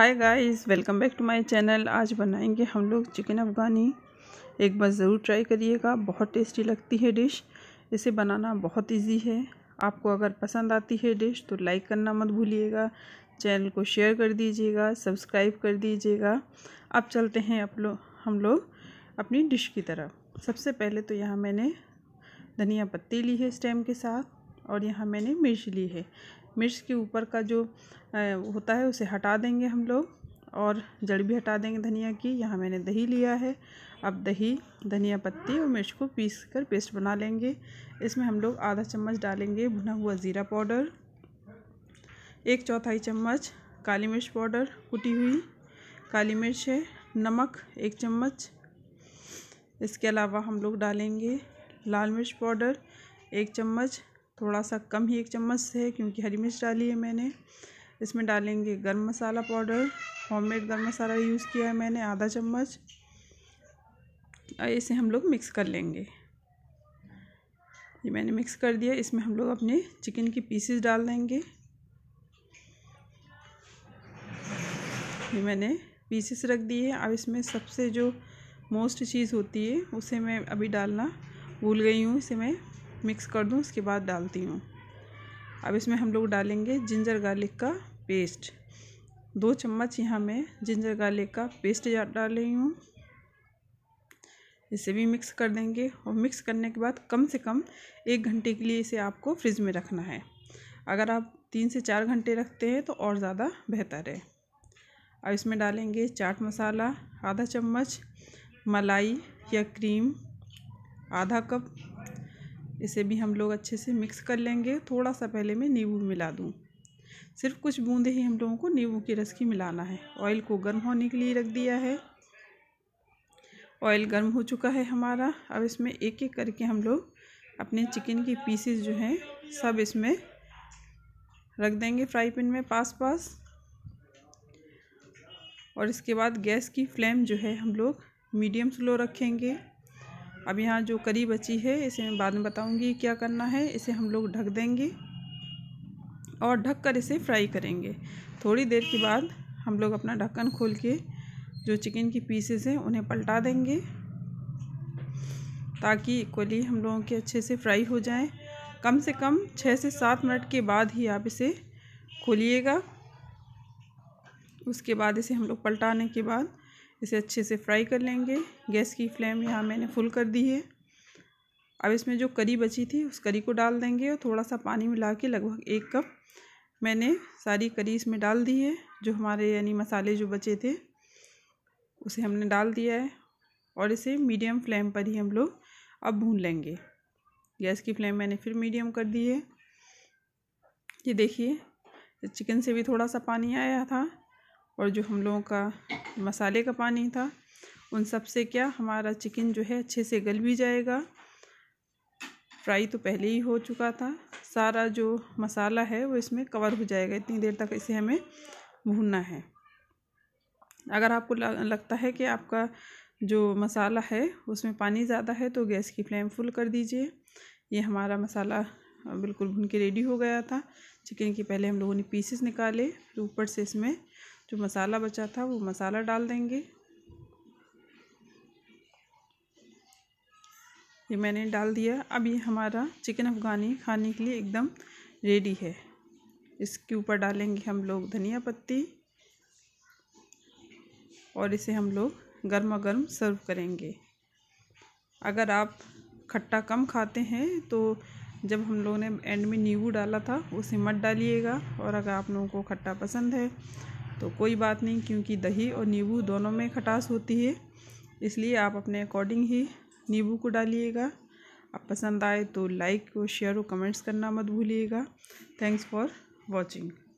hi guys welcome back to my channel आज बनाएंगे हम लोग चिकन अफ़गानी एक बार ज़रूर ट्राई करिएगा बहुत टेस्टी लगती है डिश इसे बनाना बहुत इजी है आपको अगर पसंद आती है डिश तो लाइक करना मत भूलिएगा चैनल को शेयर कर दीजिएगा सब्सक्राइब कर दीजिएगा अब चलते हैं आप लोग हम लोग अपनी डिश की तरफ सबसे पहले तो यहाँ मैंने धनिया पत्ती ली है स्टेम के साथ और यहाँ मैंने मिर्च ली है मिर्च के ऊपर का जो होता है उसे हटा देंगे हम लोग और जड़ भी हटा देंगे धनिया की यहाँ मैंने दही लिया है अब दही धनिया पत्ती और मिर्च को पीस कर पेस्ट बना लेंगे इसमें हम लोग आधा चम्मच डालेंगे भुना हुआ ज़ीरा पाउडर एक चौथाई चम्मच काली मिर्च पाउडर कुटी हुई काली मिर्च है नमक एक चम्मच इसके अलावा हम लोग डालेंगे लाल मिर्च पाउडर एक चम्मच थोड़ा सा कम ही एक चम्मच है क्योंकि हरी मिर्च डाली है मैंने इसमें डालेंगे गर्म मसाला पाउडर होममेड गर्म मसाला यूज़ किया है मैंने आधा चम्मच इसे हम लोग मिक्स कर लेंगे ये मैंने मिक्स कर दिया इसमें हम लोग अपने चिकन की पीसेस डाल देंगे ये मैंने पीसेस रख दिए अब इसमें सबसे जो मोस्ट चीज़ होती है उसे मैं अभी डालना भूल गई हूँ इसे मैं मिक्स कर दूँ उसके बाद डालती हूँ अब इसमें हम लोग डालेंगे जिंजर गार्लिक का पेस्ट दो चम्मच यहाँ मैं जिंजर गार्लिक का पेस्ट डाल रही हूँ इसे भी मिक्स कर देंगे और मिक्स करने के बाद कम से कम एक घंटे के लिए इसे आपको फ्रिज में रखना है अगर आप तीन से चार घंटे रखते हैं तो और ज़्यादा बेहतर है अब इसमें डालेंगे चाट मसाला आधा चम्मच मलाई या क्रीम आधा कप इसे भी हम लोग अच्छे से मिक्स कर लेंगे थोड़ा सा पहले मैं नींबू मिला दूँ सिर्फ कुछ बूंदे ही हम लोगों को नींबू की रस की मिलाना है ऑयल को गर्म होने के लिए रख दिया है ऑयल गर्म हो चुका है हमारा अब इसमें एक एक करके हम लोग अपने चिकन की पीसेस जो हैं सब इसमें रख देंगे फ्राई पैन में पास पास और इसके बाद गैस की फ्लेम जो है हम लोग मीडियम स्लो रखेंगे अब यहाँ जो करी बची है इसे मैं बाद में बताऊँगी क्या करना है इसे हम लोग ढक देंगे और ढक कर इसे फ्राई करेंगे थोड़ी देर के बाद हम लोग अपना ढक्कन खोल के जो चिकन की पीसेस हैं उन्हें पलटा देंगे ताकि इक्वली हम लोगों के अच्छे से फ्राई हो जाएं कम से कम छः से सात मिनट के बाद ही आप इसे खोलिएगा उसके बाद इसे हम लोग पलटाने के बाद इसे अच्छे से फ्राई कर लेंगे गैस की फ्लेम यहाँ मैंने फुल कर दी है अब इसमें जो करी बची थी उस करी को डाल देंगे और थोड़ा सा पानी मिला के लगभग एक कप मैंने सारी करी इसमें डाल दी है जो हमारे यानी मसाले जो बचे थे उसे हमने डाल दिया है और इसे मीडियम फ्लेम पर ही हम लोग अब भून लेंगे गैस की फ्लेम मैंने फिर मीडियम कर दी है ये देखिए चिकन से भी थोड़ा सा पानी आया था और जो हम लोगों का मसाले का पानी था उन सब से क्या हमारा चिकन जो है अच्छे से गल भी जाएगा फ्राई तो पहले ही हो चुका था सारा जो मसाला है वो इसमें कवर हो जाएगा इतनी देर तक इसे हमें भूनना है अगर आपको लगता है कि आपका जो मसाला है उसमें पानी ज़्यादा है तो गैस की फ्लेम फुल कर दीजिए ये हमारा मसाला बिल्कुल भून के रेडी हो गया था चिकन के पहले हम लोगों ने पीसेस निकाले फिर ऊपर से इसमें जो मसाला बचा था वो मसाला डाल देंगे ये मैंने डाल दिया अब ये हमारा चिकन अफ़गानी खाने के लिए एकदम रेडी है इसके ऊपर डालेंगे हम लोग धनिया पत्ती और इसे हम लोग गर्मा गर्म सर्व करेंगे अगर आप खट्टा कम खाते हैं तो जब हम लोगों ने एंड में नींबू डाला था उसे मत डालिएगा और अगर आप लोगों को खट्टा पसंद है तो कोई बात नहीं क्योंकि दही और नींबू दोनों में खटास होती है इसलिए आप अपने अकॉर्डिंग ही नींबू को डालिएगा आप पसंद आए तो लाइक और शेयर और कमेंट्स करना मत भूलिएगा थैंक्स फॉर वॉचिंग